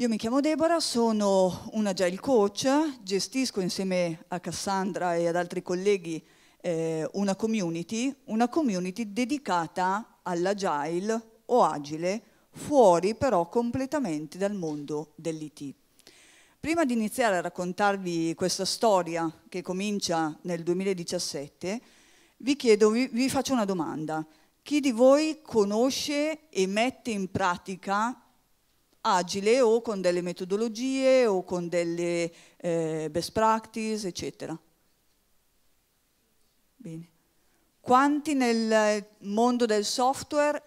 Io mi chiamo Deborah, sono un agile coach, gestisco insieme a Cassandra e ad altri colleghi eh, una community, una community dedicata all'agile o agile, fuori però completamente dal mondo dell'IT. Prima di iniziare a raccontarvi questa storia che comincia nel 2017, vi chiedo, vi, vi faccio una domanda. Chi di voi conosce e mette in pratica agile o con delle metodologie o con delle eh, best practice, eccetera. Bene. Quanti nel mondo del software?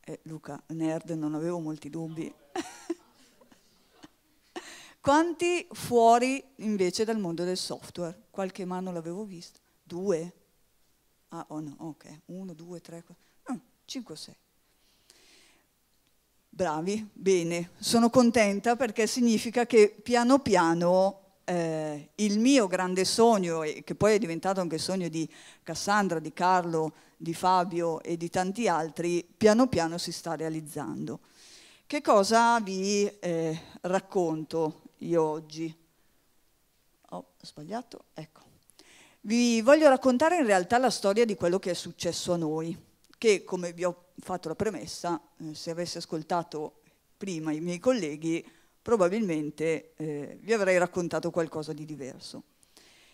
Eh, Luca, nerd, non avevo molti dubbi. Quanti fuori invece dal mondo del software? Qualche mano l'avevo vista. Due? Ah, oh no, ok. Uno, due, tre, quattro. 5 o 6. Bravi, bene, sono contenta perché significa che piano piano eh, il mio grande sogno, che poi è diventato anche il sogno di Cassandra, di Carlo, di Fabio e di tanti altri, piano piano si sta realizzando. Che cosa vi eh, racconto io oggi? Oh, ho oh, sbagliato? Ecco. Vi voglio raccontare in realtà la storia di quello che è successo a noi che come vi ho fatto la premessa, eh, se avessi ascoltato prima i miei colleghi, probabilmente eh, vi avrei raccontato qualcosa di diverso.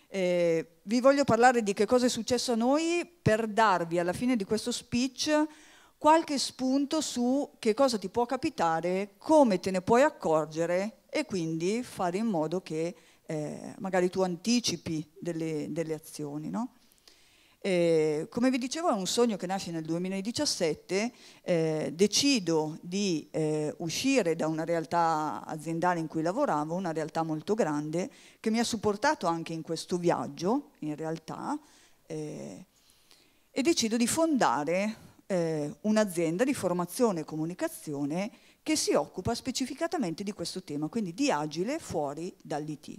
Eh, vi voglio parlare di che cosa è successo a noi per darvi alla fine di questo speech qualche spunto su che cosa ti può capitare, come te ne puoi accorgere e quindi fare in modo che eh, magari tu anticipi delle, delle azioni. No? Eh, come vi dicevo è un sogno che nasce nel 2017, eh, decido di eh, uscire da una realtà aziendale in cui lavoravo, una realtà molto grande, che mi ha supportato anche in questo viaggio, in realtà, eh, e decido di fondare eh, un'azienda di formazione e comunicazione che si occupa specificatamente di questo tema, quindi di agile fuori dall'IT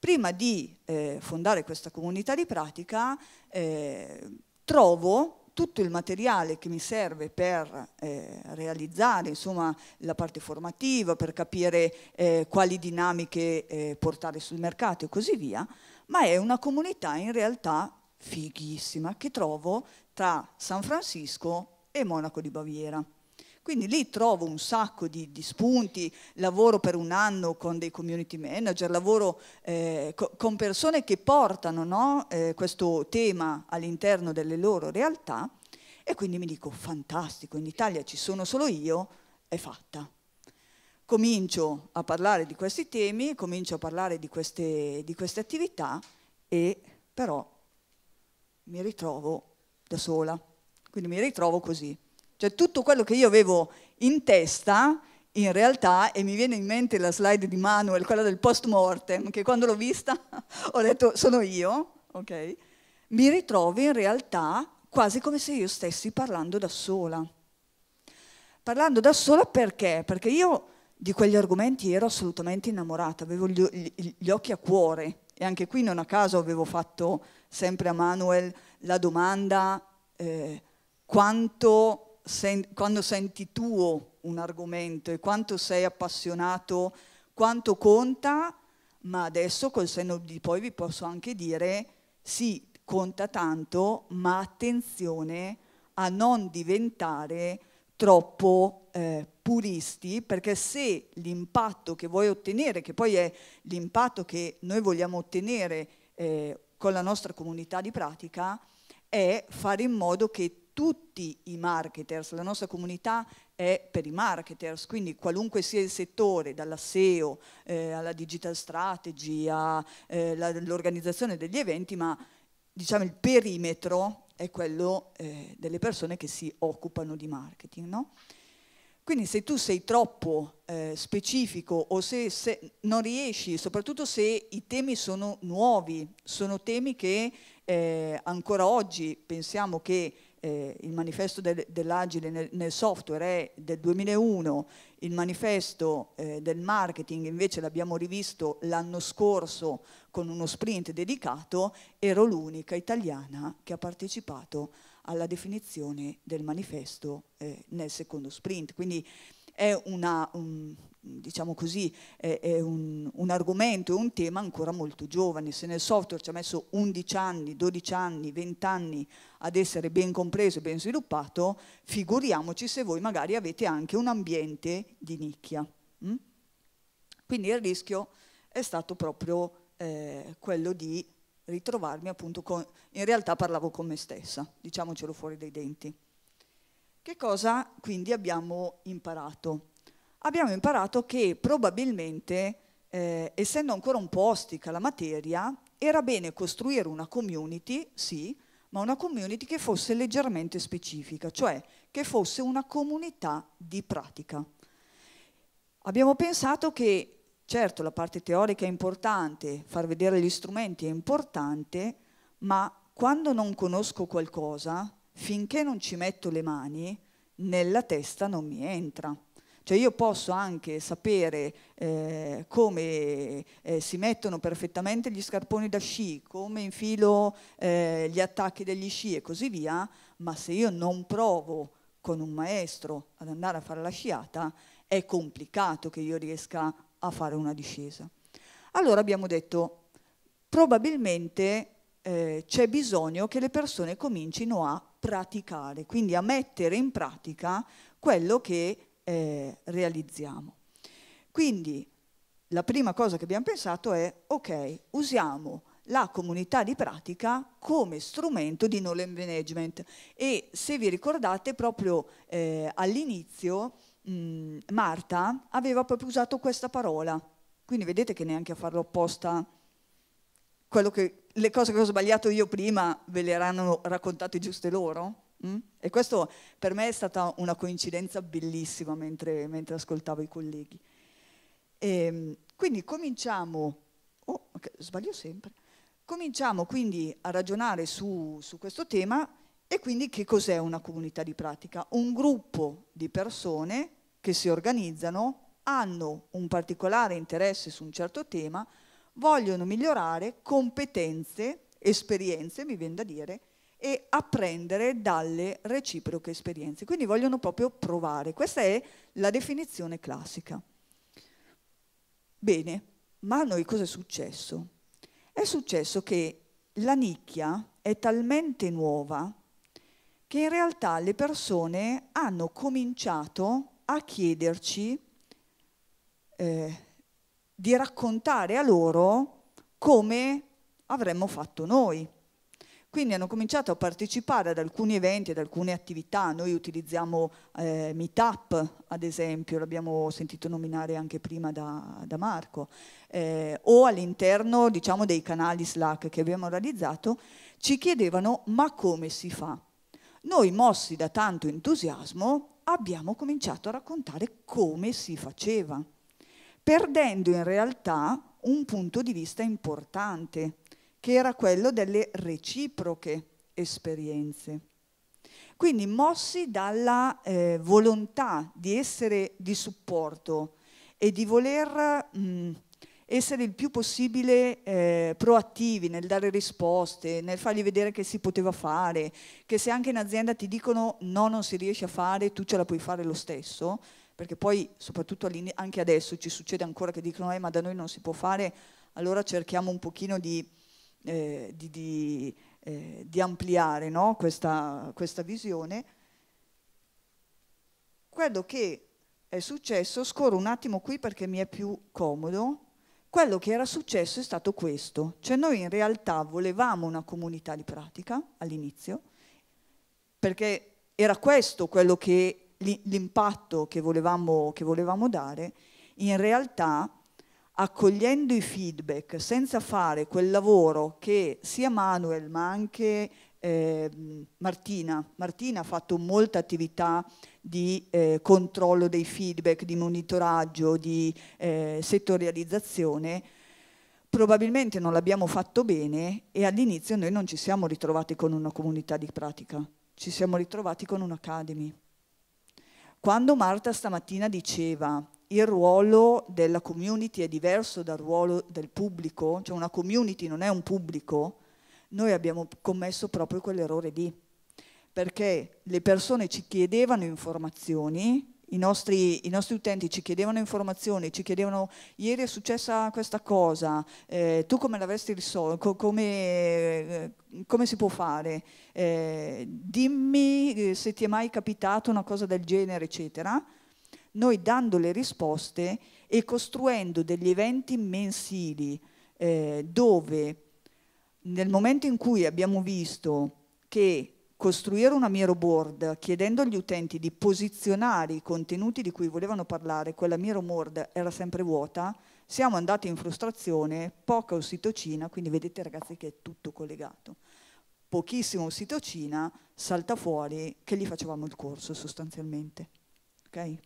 prima di eh, fondare questa comunità di pratica eh, trovo tutto il materiale che mi serve per eh, realizzare insomma, la parte formativa, per capire eh, quali dinamiche eh, portare sul mercato e così via, ma è una comunità in realtà fighissima che trovo tra San Francisco e Monaco di Baviera. Quindi lì trovo un sacco di, di, spunti, lavoro per un anno con dei community manager, lavoro eh, con persone che portano no, eh, questo tema all'interno delle loro realtà e quindi mi dico fantastico, in Italia ci sono solo io, è fatta. Comincio a parlare di questi temi, comincio a parlare di queste, di queste attività e però mi ritrovo da sola, quindi mi ritrovo così. Cioè tutto quello che io avevo in testa, in realtà, e mi viene in mente la slide di Manuel, quella del post mortem, che quando l'ho vista ho detto sono io, ok? Mi ritrovo in realtà quasi come se io stessi parlando da sola. Parlando da sola perché? Perché io di quegli argomenti ero assolutamente innamorata, avevo gli, gli, gli, occhi a cuore e anche qui non a caso avevo fatto sempre a Manuel la domanda eh, quanto sen quando senti tuo un argomento e quanto sei appassionato, quanto conta, ma adesso col senno di poi vi posso anche dire sì, conta tanto, ma attenzione a non diventare troppo eh, puristi, perché se l'impatto che vuoi ottenere, che poi è l'impatto che noi vogliamo ottenere eh, con la nostra comunità di pratica, è fare in modo che tutti i marketers, la nostra comunità è per i marketers, quindi qualunque sia il settore, dalla SEO eh, alla digital strategy, all'organizzazione eh, degli eventi, ma diciamo il perimetro è quello eh, delle persone che si occupano di marketing. No? Quindi se tu sei troppo eh, specifico o se, se, non riesci, soprattutto se i temi sono nuovi, sono temi che eh, ancora oggi pensiamo che eh, il manifesto del, dell'agile nel, nel, software è del 2001, il manifesto eh, del marketing invece l'abbiamo rivisto l'anno scorso con uno sprint dedicato, ero l'unica italiana che ha partecipato alla definizione del manifesto eh, nel secondo sprint. Quindi è una, un, diciamo così, è, è un, un, argomento, è un tema ancora molto giovane. Se nel software ci ha messo 11 anni, 12 anni, 20 anni ad essere ben compreso e ben sviluppato, figuriamoci se voi magari avete anche un ambiente di nicchia. Mm? Quindi il rischio è stato proprio eh, quello di ritrovarmi appunto con... In realtà parlavo con me stessa, diciamocelo fuori dai denti. Che cosa quindi abbiamo imparato? abbiamo imparato che probabilmente, eh, essendo ancora un po' ostica la materia, era bene costruire una community, sì, ma una community che fosse leggermente specifica, cioè che fosse una comunità di pratica. Abbiamo pensato che certo la parte teorica è importante, far vedere gli strumenti è importante, ma quando non conosco qualcosa, finché non ci metto le mani, nella testa non mi entra. Cioè io posso anche sapere eh, come eh, si mettono perfettamente gli scarponi da sci, come infilo eh, gli attacchi degli sci e così via, ma se io non provo con un maestro ad andare a fare la sciata, è complicato che io riesca a fare una discesa. Allora abbiamo detto, probabilmente eh, c'è bisogno che le persone comincino a praticare, quindi a mettere in pratica quello che eh, realizziamo. Quindi la prima cosa che abbiamo pensato è, ok, usiamo la comunità di pratica come strumento di knowledge management e se vi ricordate proprio eh, all'inizio mh, Marta aveva proprio usato questa parola, quindi vedete che neanche a farlo apposta quello che, le cose che ho sbagliato io prima ve le erano raccontate giuste loro? Mm? E questo per me è stata una coincidenza bellissima mentre, mentre ascoltavo i colleghi. E, ehm, quindi cominciamo, oh, okay, sbaglio sempre, cominciamo quindi a ragionare su, su questo tema e quindi che cos'è una comunità di pratica? Un gruppo di persone che si organizzano, hanno un particolare interesse su un certo tema, vogliono migliorare competenze, esperienze, mi viene da dire, e apprendere dalle reciproche esperienze. Quindi vogliono proprio provare. Questa è la definizione classica. Bene, ma a noi cosa è successo? È successo che la nicchia è talmente nuova che in realtà le persone hanno cominciato a chiederci eh, di raccontare a loro come avremmo fatto noi. Quindi hanno cominciato a partecipare ad alcuni eventi, ad alcune attività. Noi utilizziamo eh, Meetup, ad esempio, l'abbiamo sentito nominare anche prima da, da Marco, eh, o all'interno diciamo, dei canali Slack che abbiamo realizzato, ci chiedevano ma come si fa? Noi, mossi da tanto entusiasmo, abbiamo cominciato a raccontare come si faceva, perdendo in realtà un punto di vista importante, che era quello delle reciproche esperienze. Quindi mossi dalla eh, volontà di essere di supporto e di voler mh, mm, essere il più possibile eh, proattivi nel dare risposte, nel fargli vedere che si poteva fare, che se anche in azienda ti dicono no, non si riesce a fare, tu ce la puoi fare lo stesso, perché poi soprattutto anche adesso ci succede ancora che dicono eh, ma da noi non si può fare, allora cerchiamo un pochino di eh, di, di, eh, di, ampliare no? questa, questa visione, quello che è successo, scorro un attimo qui perché mi è più comodo, quello che era successo è stato questo, cioè noi in realtà volevamo una comunità di pratica all'inizio, perché era questo quello che l'impatto che volevamo, che volevamo dare, in realtà accogliendo i feedback, senza fare quel lavoro che sia Manuel ma anche eh, Martina. Martina ha fatto molta attività di eh, controllo dei feedback, di monitoraggio, di eh, settorializzazione. Probabilmente non l'abbiamo fatto bene e all'inizio noi non ci siamo ritrovati con una comunità di pratica, ci siamo ritrovati con un'academy. Quando Marta stamattina diceva il ruolo della community è diverso dal ruolo del pubblico, cioè una community non è un pubblico, noi abbiamo commesso proprio quell'errore lì, perché le persone ci chiedevano informazioni, i nostri, i nostri, utenti ci chiedevano informazioni, ci chiedevano ieri è successa questa cosa, eh, tu come l'avresti risolto, come, eh, come, si può fare, eh, dimmi eh, se ti è mai capitato una cosa del genere, eccetera noi dando le risposte e costruendo degli eventi mensili eh, dove nel momento in cui abbiamo visto che costruire una miro board chiedendo agli utenti di posizionare i contenuti di cui volevano parlare, quella miro board era sempre vuota, siamo andati in frustrazione, poca ossitocina, quindi vedete ragazzi che è tutto collegato, pochissima ossitocina, salta fuori che gli facevamo il corso sostanzialmente. Okay?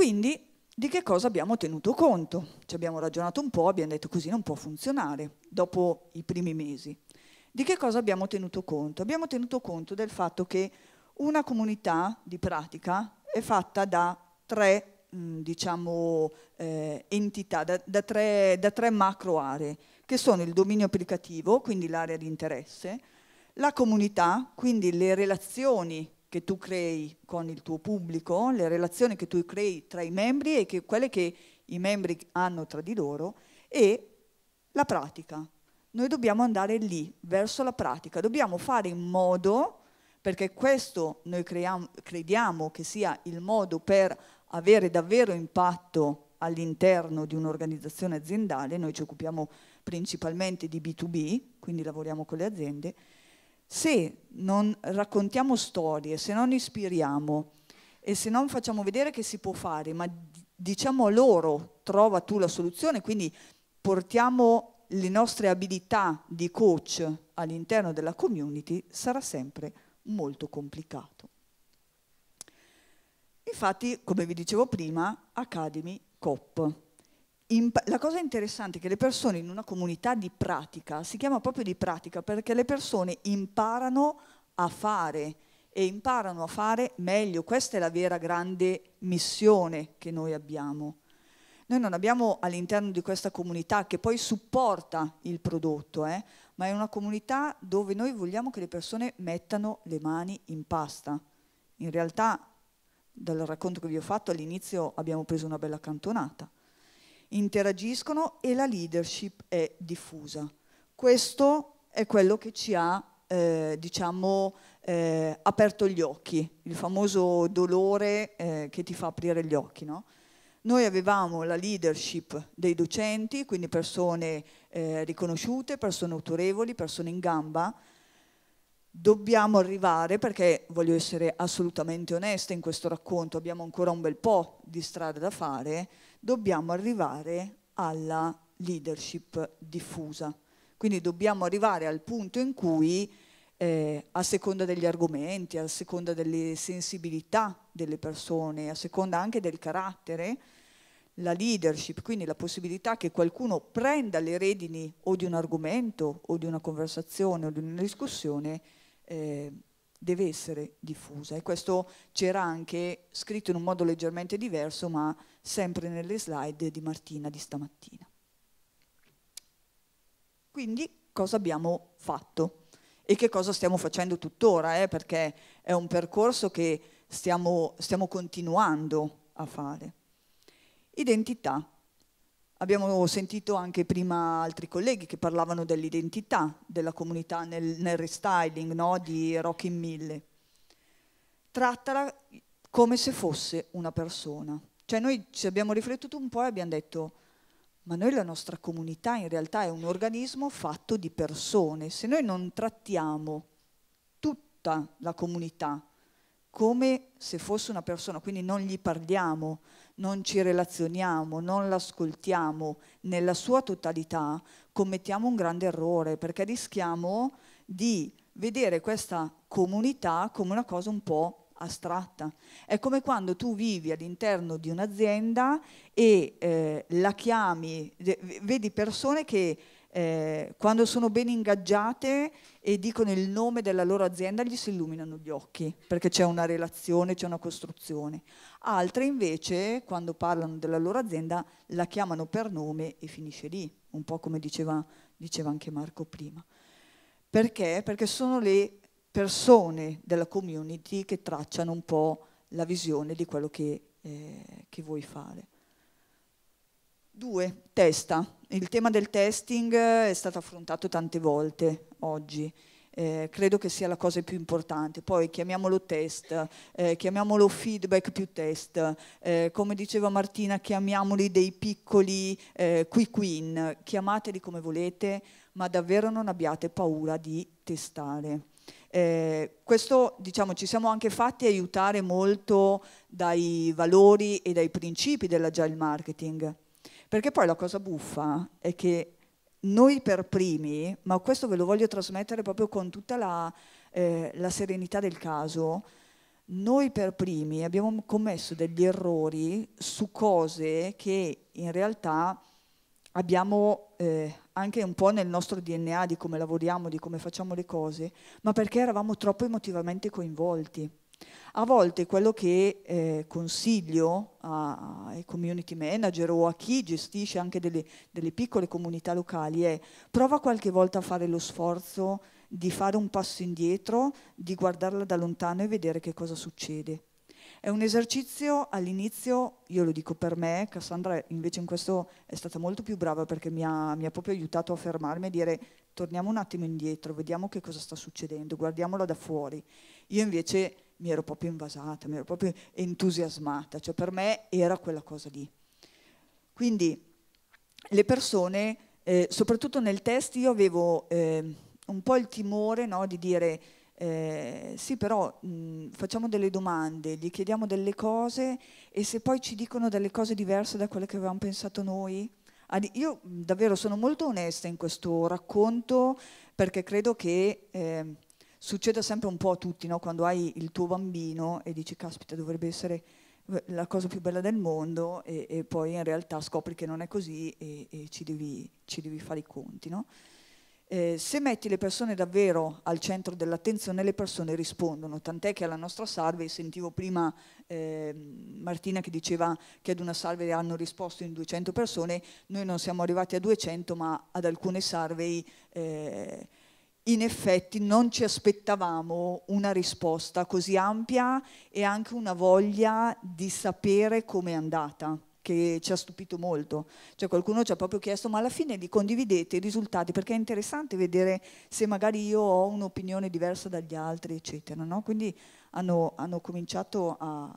Quindi di che cosa abbiamo tenuto conto? Ci abbiamo ragionato un po', abbiamo detto così non può funzionare dopo i primi mesi. Di che cosa abbiamo tenuto conto? Abbiamo tenuto conto del fatto che una comunità di pratica è fatta da tre mm, diciamo, eh, entità, da, da, tre, da tre macro aree, che sono il dominio applicativo, quindi l'area di interesse, la comunità, quindi le relazioni che tu crei con il tuo pubblico, le relazioni che tu crei tra i membri e che quelle che i membri hanno tra di loro e la pratica. Noi dobbiamo andare lì, verso la pratica, dobbiamo fare in modo, perché questo noi creiamo, crediamo che sia il modo per avere davvero impatto all'interno di un'organizzazione aziendale, noi ci occupiamo principalmente di B2B, quindi lavoriamo con le aziende, se non raccontiamo storie, se non ispiriamo e se non facciamo vedere che si può fare, ma diciamo a loro trova tu la soluzione, quindi portiamo le nostre abilità di coach all'interno della community, sarà sempre molto complicato. Infatti, come vi dicevo prima, Academy COP la cosa interessante è che le persone in una comunità di pratica, si chiama proprio di pratica perché le persone imparano a fare e imparano a fare meglio. Questa è la vera grande missione che noi abbiamo. Noi non abbiamo all'interno di questa comunità che poi supporta il prodotto, eh, ma è una comunità dove noi vogliamo che le persone mettano le mani in pasta. In realtà, dal racconto che vi ho fatto all'inizio abbiamo preso una bella cantonata interagiscono e la leadership è diffusa. Questo è quello che ci ha eh, diciamo, eh, aperto gli occhi, il famoso dolore eh, che ti fa aprire gli occhi. No? Noi avevamo la leadership dei docenti, quindi persone eh, riconosciute, persone autorevoli, persone in gamba. Dobbiamo arrivare, perché voglio essere assolutamente onesta in questo racconto, abbiamo ancora un bel po' di strada da fare, dobbiamo arrivare alla leadership diffusa. Quindi dobbiamo arrivare al punto in cui, eh, a seconda degli argomenti, a seconda delle sensibilità delle persone, a seconda anche del carattere, la leadership, quindi la possibilità che qualcuno prenda le redini o di un argomento o di una conversazione o di una discussione, eh, deve essere diffusa e questo c'era anche scritto in un modo leggermente diverso ma sempre nelle slide di Martina di stamattina. Quindi cosa abbiamo fatto e che cosa stiamo facendo tuttora eh? perché è un percorso che stiamo, stiamo continuando a fare. Identità. Abbiamo sentito anche prima altri colleghi che parlavano dell'identità della comunità nel, nel restyling no? di Rock Mille. Trattala come se fosse una persona. Cioè noi ci abbiamo riflettuto un po' e abbiamo detto ma noi la nostra comunità in realtà è un organismo fatto di persone. Se noi non trattiamo tutta la comunità come se fosse una persona, quindi non gli parliamo, non ci relazioniamo, non l'ascoltiamo nella sua totalità, commettiamo un grande errore perché rischiamo di vedere questa comunità come una cosa un po' astratta. È come quando tu vivi all'interno di un'azienda e eh, la chiami, vedi persone che eh, quando sono ben ingaggiate e dicono il nome della loro azienda gli si illuminano gli occhi perché c'è una relazione, c'è una costruzione. Altre invece, quando parlano della loro azienda, la chiamano per nome e finisce lì, un po' come diceva, diceva anche Marco prima. Perché? Perché sono le persone della community che tracciano un po' la visione di quello che, eh, che vuoi fare. Due, testa. Il tema del testing eh, è stato affrontato tante volte oggi. Eh, credo che sia la cosa più importante. Poi chiamiamolo test, eh, chiamiamolo feedback più test, eh, come diceva Martina, chiamiamoli dei piccoli eh, quick win, chiamateli come volete, ma davvero non abbiate paura di testare. Eh, questo diciamo ci siamo anche fatti aiutare molto dai valori e dai principi dell'agile marketing perché poi la cosa buffa è che noi per primi, ma questo ve lo voglio trasmettere proprio con tutta la, eh, la serenità del caso, noi per primi abbiamo commesso degli errori su cose che in realtà abbiamo eh, anche un po' nel nostro DNA di come lavoriamo, di come facciamo le cose, ma perché eravamo troppo emotivamente coinvolti. A volte quello che eh, consiglio a, ai community manager o a chi gestisce anche delle, delle piccole comunità locali è prova qualche volta a fare lo sforzo di fare un passo indietro, di guardarla da lontano e vedere che cosa succede. È un esercizio all'inizio, io lo dico per me, Cassandra invece in questo è stata molto più brava perché mi ha, mi ha proprio aiutato a fermarmi e dire torniamo un attimo indietro, vediamo che cosa sta succedendo, guardiamola da fuori. Io invece mi ero proprio invasata, mi ero proprio entusiasmata, cioè per me era quella cosa lì. Quindi le persone, eh, soprattutto nel test, io avevo eh, un po' il timore no, di dire eh, sì, però mh, facciamo delle domande, gli chiediamo delle cose e se poi ci dicono delle cose diverse da quelle che avevamo pensato noi. Io davvero sono molto onesta in questo racconto perché credo che ehm, succede sempre un po' a tutti, no? quando hai il tuo bambino e dici caspita dovrebbe essere la cosa più bella del mondo e, e poi in realtà scopri che non è così e, e ci, devi, ci, devi, fare i conti. No? Eh, se metti le persone davvero al centro dell'attenzione le persone rispondono, tant'è che alla nostra salve sentivo prima eh, Martina che diceva che ad una salve hanno risposto in 200 persone, noi non siamo arrivati a 200 ma ad alcune salve... Eh, in effetti non ci aspettavamo una risposta così ampia e anche una voglia di sapere come è andata che ci ha stupito molto. Cioè qualcuno ci ha proprio chiesto, ma alla fine li condividete i risultati, perché è interessante vedere se magari io ho un'opinione diversa dagli altri, eccetera. No? Quindi hanno, hanno cominciato a,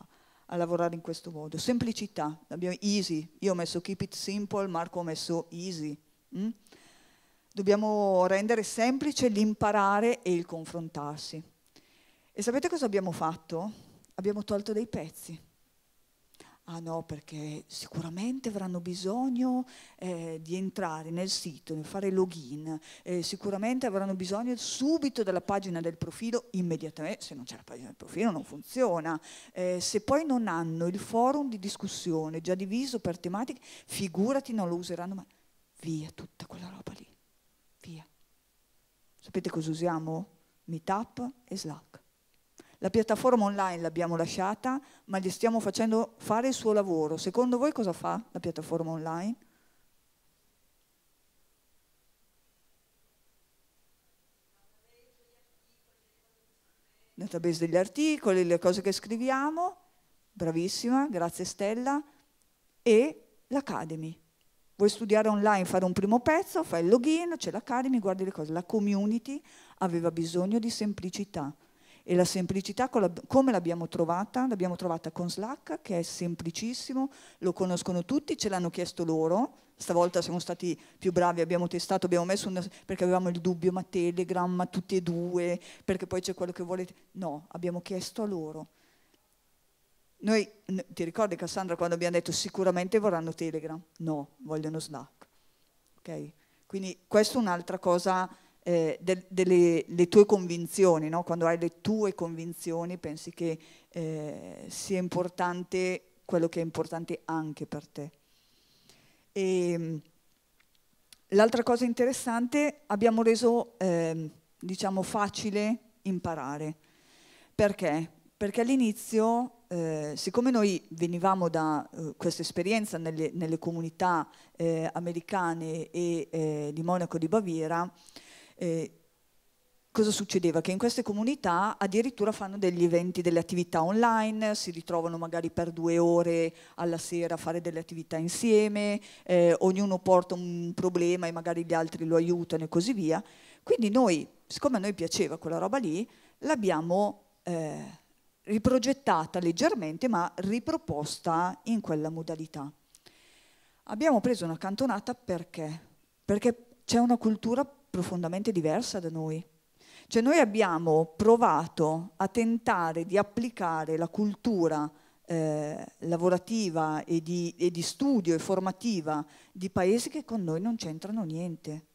a, lavorare in questo modo. Semplicità, abbiamo easy, io ho messo keep it simple, Marco ha messo easy. Mm? Dobbiamo rendere semplice l'imparare e il confrontarsi. E sapete cosa abbiamo fatto? Abbiamo tolto dei pezzi. Ah no, perché sicuramente avranno bisogno eh, di entrare nel sito, di fare login, eh, sicuramente avranno bisogno subito della pagina del profilo, immediatamente, se non c'è la pagina del profilo non funziona. Eh, se poi non hanno il forum di discussione già diviso per tematiche, figurati non lo useranno mai. Via tutta quella roba lì. Via. Sapete cosa usiamo? Meetup e Slack. La piattaforma online l'abbiamo lasciata, ma gli stiamo facendo fare il suo lavoro. Secondo voi cosa fa la piattaforma online? database degli articoli, le cose che scriviamo, bravissima, grazie Stella, e l'Academy. Vuoi studiare online, fare un primo pezzo, fai il login, c'è l'Academy, guardi le cose. La community aveva bisogno di semplicità e la semplicità come l'abbiamo trovata? L'abbiamo trovata con Slack che è semplicissimo, lo conoscono tutti, ce l'hanno chiesto loro, stavolta siamo stati più bravi, abbiamo testato, abbiamo messo una, perché avevamo il dubbio, ma Telegram, ma tutti e due, perché poi c'è quello che volete, no, abbiamo chiesto a loro noi, ti ricordi Cassandra quando abbiamo detto sicuramente vorranno Telegram? No, vogliono Slack. Okay? Quindi questa è un'altra cosa eh, de, delle tue convinzioni, no? quando hai le tue convinzioni pensi che eh, sia importante quello che è importante anche per te. E, ehm, l'altra cosa interessante, abbiamo reso eh, diciamo facile imparare. Perché? Perché all'inizio eh, siccome noi venivamo da eh, questa esperienza nelle, nelle comunità eh, americane e eh, di Monaco di Baviera, eh, cosa succedeva? Che in queste comunità addirittura fanno degli eventi, delle attività online, si ritrovano magari per due ore alla sera a fare delle attività insieme, eh, ognuno porta un problema e magari gli altri lo aiutano e così via. Quindi noi, siccome a noi piaceva quella roba lì, l'abbiamo... Eh, riprogettata leggermente ma riproposta in quella modalità. Abbiamo preso una cantonata perché? Perché c'è una cultura profondamente diversa da noi. Cioè noi abbiamo provato a tentare di applicare la cultura eh, lavorativa e di, e di studio e formativa di paesi che con noi non c'entrano niente.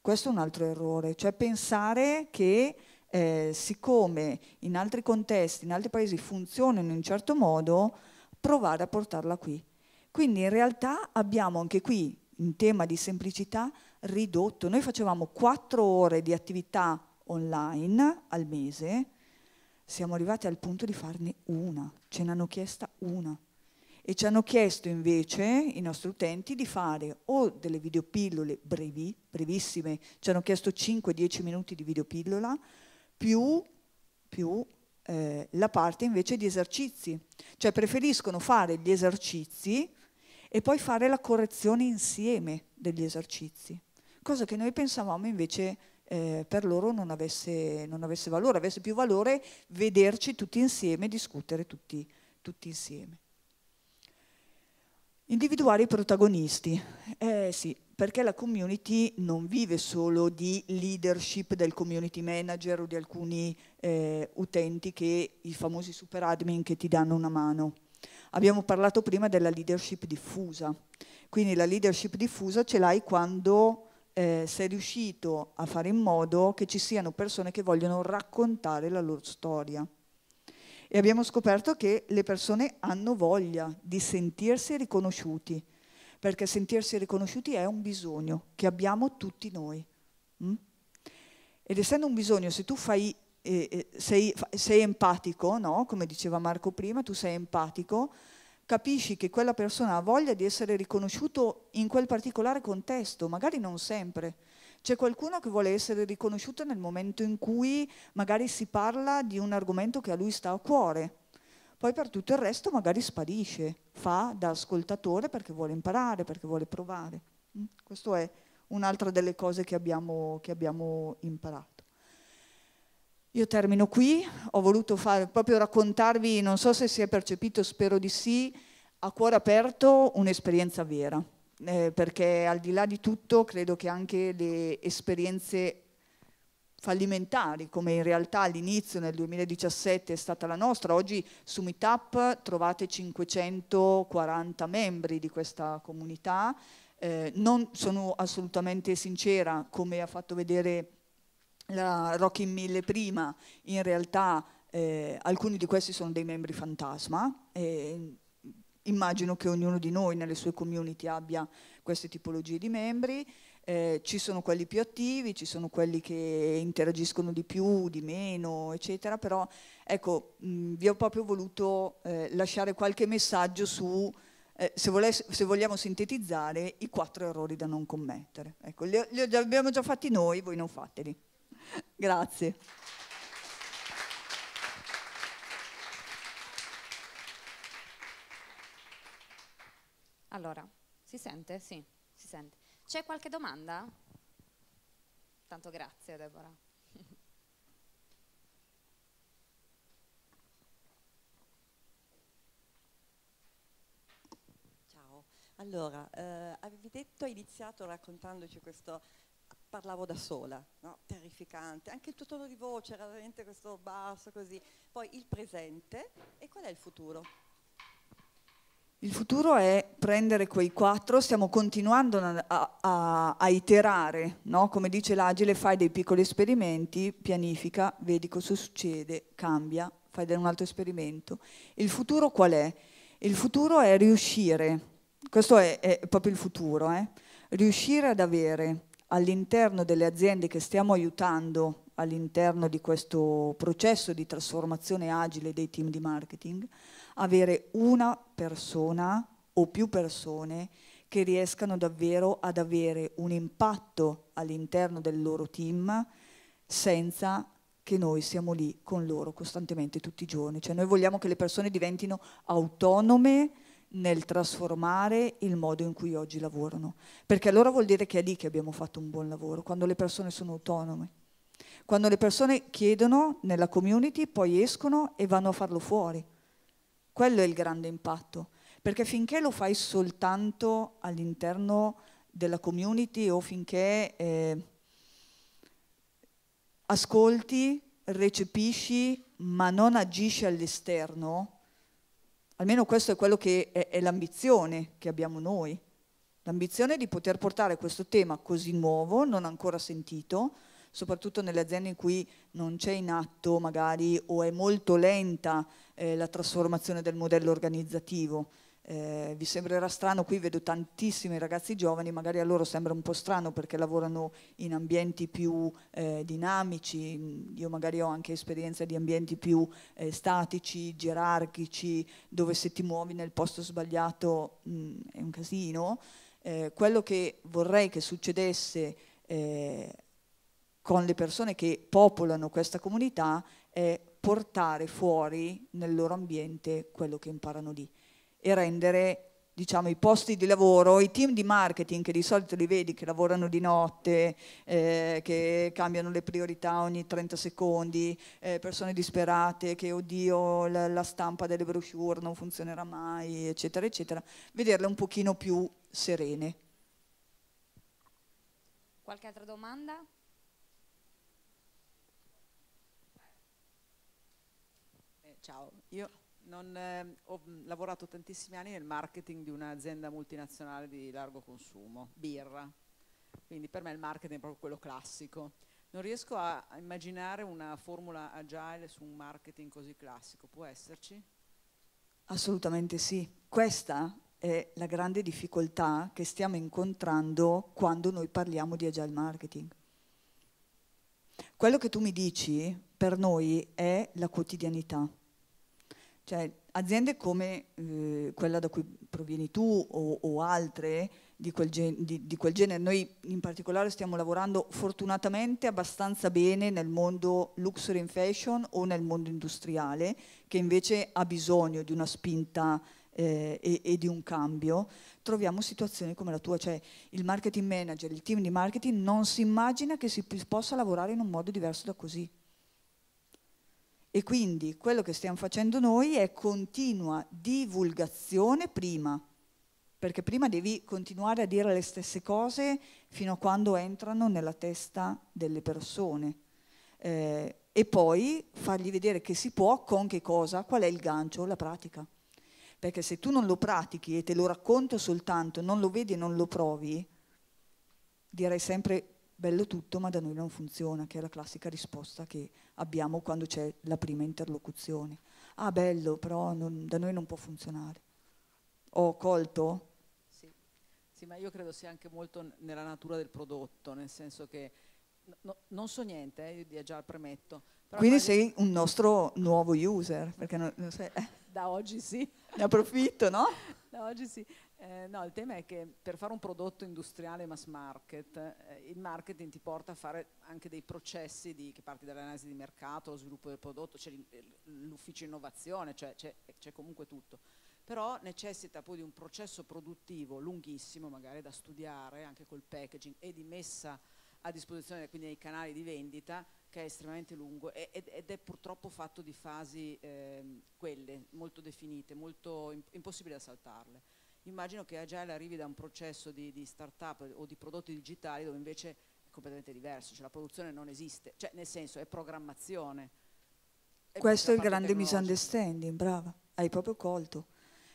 Questo è un altro errore, cioè pensare che eh, siccome in altri contesti, in altri paesi funzionano in un certo modo, provare a portarla qui. Quindi in realtà abbiamo anche qui, in tema di semplicità, ridotto. Noi facevamo quattro ore di attività online al mese, siamo arrivati al punto di farne una, ce n'hanno chiesta una. E ci hanno chiesto invece i nostri utenti di fare o delle videopillole brevi, brevissime, ci hanno chiesto 5-10 minuti di videopillola, più, più eh, la parte invece di esercizi. Cioè preferiscono fare gli esercizi e poi fare la correzione insieme degli esercizi, cosa che noi pensavamo invece eh, per loro non avesse, non avesse, valore, avesse più valore vederci tutti insieme, discutere tutti, tutti insieme. Individuare i protagonisti. Eh sì, perché la community non vive solo di leadership del community manager o di alcuni eh, utenti che i famosi super admin che ti danno una mano. Abbiamo parlato prima della leadership diffusa, quindi la leadership diffusa ce l'hai quando eh, sei riuscito a fare in modo che ci siano persone che vogliono raccontare la loro storia. E abbiamo scoperto che le persone hanno voglia di sentirsi riconosciuti, perché sentirsi riconosciuti è un bisogno che abbiamo tutti noi. Mm? Ed essendo un bisogno, se tu fai, eh, eh sei, sei, empatico, no? come diceva Marco prima, tu sei empatico, capisci che quella persona ha voglia di essere riconosciuto in quel particolare contesto, magari non sempre. C'è qualcuno che vuole essere riconosciuto nel momento in cui magari si parla di un argomento che a lui sta a cuore poi per tutto il resto magari sparisce, fa da ascoltatore perché vuole imparare, perché vuole provare. Mm? Questo è un'altra delle cose che abbiamo, che abbiamo imparato. Io termino qui, ho voluto fare, proprio raccontarvi, non so se si è percepito, spero di sì, a cuore aperto un'esperienza vera, eh, perché al di là di tutto credo che anche le esperienze fallimentari, come in realtà all'inizio nel 2017 è stata la nostra. Oggi su Meetup trovate 540 membri di questa comunità. Eh, non sono assolutamente sincera, come ha fatto vedere la Rock in Mille prima, in realtà eh, alcuni di questi sono dei membri fantasma. Eh, immagino che ognuno di noi nelle sue community abbia queste tipologie di membri. Eh, ci sono quelli più attivi, ci sono quelli che interagiscono di più, di meno, eccetera, però ecco, mh, mm, vi ho proprio voluto eh, lasciare qualche messaggio su, eh, se, voless- se, vogliamo sintetizzare, i quattro errori da non commettere. Ecco, li, li, li abbiamo già fatti noi, voi non fateli. Grazie. Allora, si sente? Sì, si sente. C'è qualche domanda? Tanto grazie Deborah. Ciao, allora eh, avevi detto, hai iniziato raccontandoci questo parlavo da sola, no? terrificante, anche il tuo tono di voce era veramente questo basso così, poi il presente e qual è il futuro? Il futuro è prendere quei quattro, stiamo continuando a, a, a iterare, no? come dice l'Agile, fai dei piccoli esperimenti, pianifica, vedi cosa succede, cambia, fai un altro esperimento. Il futuro qual è? Il futuro è riuscire, questo è, è proprio il futuro, eh? riuscire ad avere all'interno delle aziende che stiamo aiutando all'interno di questo processo di trasformazione agile dei team di marketing, avere una persona o più persone che riescano davvero ad avere un impatto all'interno del loro team senza che noi siamo lì con loro costantemente tutti i giorni. Cioè noi vogliamo che le persone diventino autonome nel trasformare il modo in cui oggi lavorano, perché allora vuol dire che è lì che abbiamo fatto un buon lavoro, quando le persone sono autonome. Quando le persone chiedono nella community, poi escono e vanno a farlo fuori quello è il grande impatto, perché finché lo fai soltanto all'interno della community o finché eh, ascolti, recepisci, ma non agisci all'esterno, almeno questo è quello che è, è l'ambizione che abbiamo noi, l'ambizione di poter portare questo tema così nuovo, non ancora sentito, soprattutto nelle aziende in cui non c'è in atto magari o è molto lenta eh, la trasformazione del modello organizzativo. Eh, vi sembrerà strano, qui vedo tantissimi ragazzi giovani, magari a loro sembra un po' strano perché lavorano in ambienti più eh, dinamici, io magari ho anche esperienza di ambienti più eh, statici, gerarchici, dove se ti muovi nel posto sbagliato mh, è un casino. Eh, quello che vorrei che succedesse eh, con le persone che popolano questa comunità è portare fuori nel loro ambiente quello che imparano lì e rendere diciamo, i posti di lavoro, i team di marketing che di solito li vedi che lavorano di notte, eh, che cambiano le priorità ogni 30 secondi, eh, persone disperate che oddio la, la, stampa delle brochure non funzionerà mai, eccetera, eccetera, vederle un pochino più serene. Qualche altra domanda? Ciao, io non, eh, ho mm, lavorato tantissimi anni nel marketing di un'azienda multinazionale di largo consumo, birra, quindi per me il marketing è proprio quello classico. Non riesco a immaginare una formula agile su un marketing così classico, può esserci? Assolutamente sì. Questa è la grande difficoltà che stiamo incontrando quando noi parliamo di agile marketing. Quello che tu mi dici per noi è la quotidianità cioè, aziende come eh, quella da cui provieni tu o, o altre di quel, di, di quel, genere, noi in particolare stiamo lavorando fortunatamente abbastanza bene nel mondo luxury and fashion o nel mondo industriale, che invece ha bisogno di una spinta eh, e, e, di un cambio. Troviamo situazioni come la tua, cioè il marketing manager, il team di marketing non si immagina che si possa lavorare in un modo diverso da così. E quindi quello che stiamo facendo noi è continua divulgazione prima, perché prima devi continuare a dire le stesse cose fino a quando entrano nella testa delle persone. Eh, e poi fargli vedere che si può con che cosa, qual è il gancio, la pratica. Perché se tu non lo pratichi e te lo racconto soltanto, non lo vedi e non lo provi, direi sempre bello tutto ma da noi non funziona, che è la classica risposta che abbiamo quando c'è la prima interlocuzione. Ah bello, però non, da noi non può funzionare. Ho colto? Sì. sì, ma io credo sia anche molto nella natura del prodotto, nel senso che no, non so niente, eh, io già premetto. Quindi sei un nostro nuovo user, perché non, non sei, eh. da oggi sì. Ne approfitto, no? da oggi sì. Eh, no, il tema è che per fare un prodotto industriale mass market, eh, il marketing ti porta a fare anche dei processi di, che parti dall'analisi di mercato, lo sviluppo del prodotto, c'è eh, l'ufficio innovazione, cioè c'è comunque tutto. Però necessita poi di un processo produttivo lunghissimo, magari da studiare, anche col packaging, e di messa a disposizione, quindi nei canali di vendita, che è estremamente lungo ed, è purtroppo fatto di fasi eh, quelle, molto definite, molto impossibile da saltarle immagino che Agile arrivi da un processo di, di start-up o di prodotti digitali dove invece è completamente diverso, cioè la produzione non esiste, cioè nel senso è programmazione. È Questo è il grande misunderstanding, brava, hai proprio colto.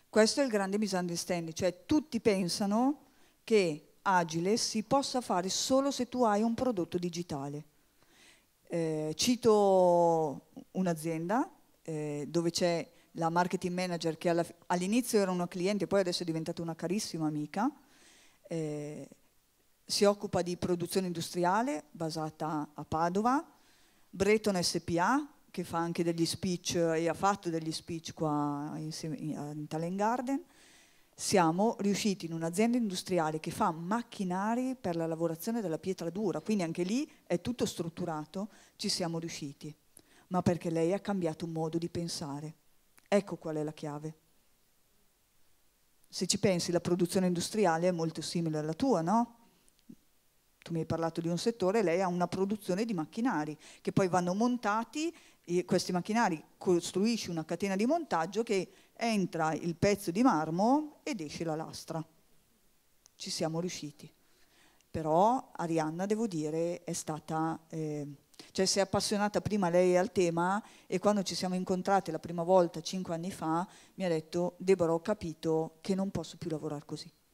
Questo è il grande misunderstanding, cioè tutti pensano che agile si possa fare solo se tu hai un prodotto digitale. Eh, cito un'azienda eh, dove c'è la marketing manager che all'inizio era una cliente, poi adesso è diventata una carissima amica, eh, si occupa di produzione industriale basata a Padova, Breton SPA che fa anche degli speech e ha fatto degli speech qua in, in Talent Garden, siamo riusciti in un'azienda industriale che fa macchinari per la lavorazione della pietra dura, quindi anche lì è tutto strutturato, ci siamo riusciti, ma perché lei ha cambiato un modo di pensare. Ecco qual è la chiave. Se ci pensi, la produzione industriale è molto simile alla tua, no? Tu mi hai parlato di un settore, lei ha una produzione di macchinari che poi vanno montati, e questi macchinari costruisci una catena di montaggio che entra il pezzo di marmo ed esce la lastra. Ci siamo riusciti. Però Arianna, devo dire, è stata... Eh, cioè si è appassionata prima lei al tema e quando ci siamo incontrate la prima volta, cinque anni fa, mi ha detto Deborah ho capito che non posso più lavorare così.